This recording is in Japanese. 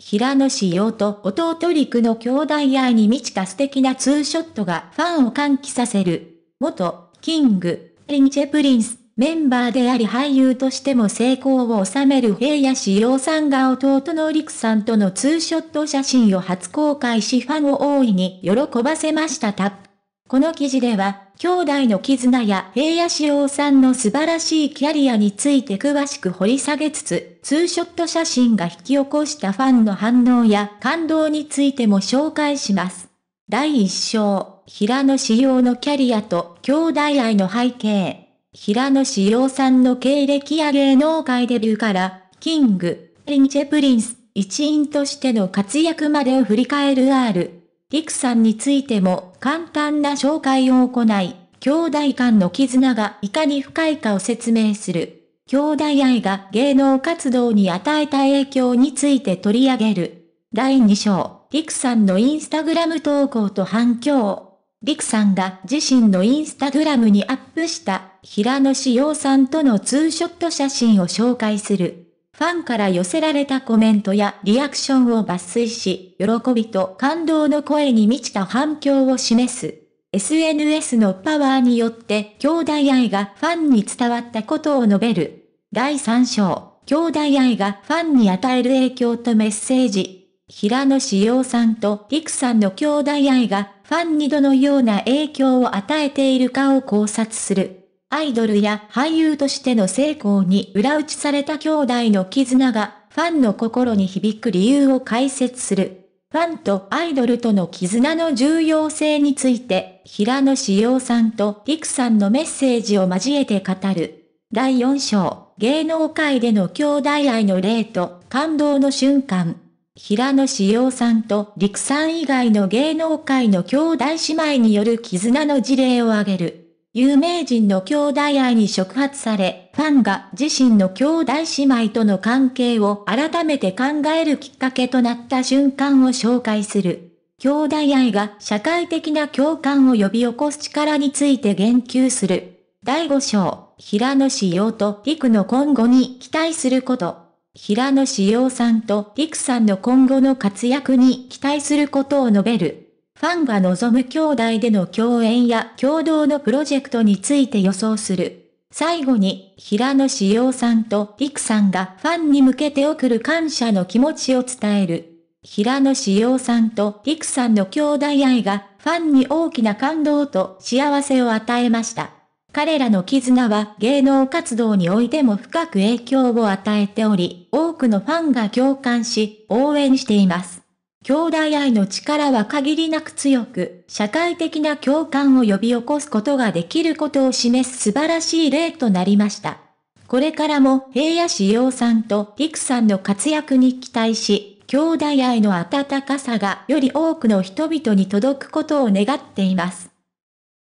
平野紫耀と弟陸の兄弟愛に満ちた素敵なツーショットがファンを歓喜させる。元、キング、リンチェプリンス、メンバーであり俳優としても成功を収める平野紫耀さんが弟の陸さんとのツーショット写真を初公開しファンを大いに喜ばせましたた。この記事では、兄弟の絆や平野志陽さんの素晴らしいキャリアについて詳しく掘り下げつつ、ツーショット写真が引き起こしたファンの反応や感動についても紹介します。第1章、平野志陽のキャリアと兄弟愛の背景。平野志陽さんの経歴や芸能界デビューから、キング、リンチェプリンス、一員としての活躍までを振り返る R。リクさんについても簡単な紹介を行い、兄弟間の絆がいかに深いかを説明する。兄弟愛が芸能活動に与えた影響について取り上げる。第2章、リクさんのインスタグラム投稿と反響。リクさんが自身のインスタグラムにアップした平野志陽さんとのツーショット写真を紹介する。ファンから寄せられたコメントやリアクションを抜粋し、喜びと感動の声に満ちた反響を示す。SNS のパワーによって兄弟愛がファンに伝わったことを述べる。第3章、兄弟愛がファンに与える影響とメッセージ。平野志陽さんと陸さんの兄弟愛がファンにどのような影響を与えているかを考察する。アイドルや俳優としての成功に裏打ちされた兄弟の絆が、ファンの心に響く理由を解説する。ファンとアイドルとの絆の重要性について、平野志陽さんと陸さんのメッセージを交えて語る。第4章、芸能界での兄弟愛の例と感動の瞬間。平野志陽さんと陸さん以外の芸能界の兄弟姉妹による絆の事例を挙げる。有名人の兄弟愛に触発され、ファンが自身の兄弟姉妹との関係を改めて考えるきっかけとなった瞬間を紹介する。兄弟愛が社会的な共感を呼び起こす力について言及する。第5章、平野志陽と陸の今後に期待すること。平野志陽さんと陸さんの今後の活躍に期待することを述べる。ファンが望む兄弟での共演や共同のプロジェクトについて予想する。最後に、平野志陽さんと陸さんがファンに向けて送る感謝の気持ちを伝える。平野志陽さんと陸さんの兄弟愛がファンに大きな感動と幸せを与えました。彼らの絆は芸能活動においても深く影響を与えており、多くのファンが共感し、応援しています。兄弟愛の力は限りなく強く、社会的な共感を呼び起こすことができることを示す素晴らしい例となりました。これからも平野志陽さんと陸さんの活躍に期待し、兄弟愛の温かさがより多くの人々に届くことを願っています。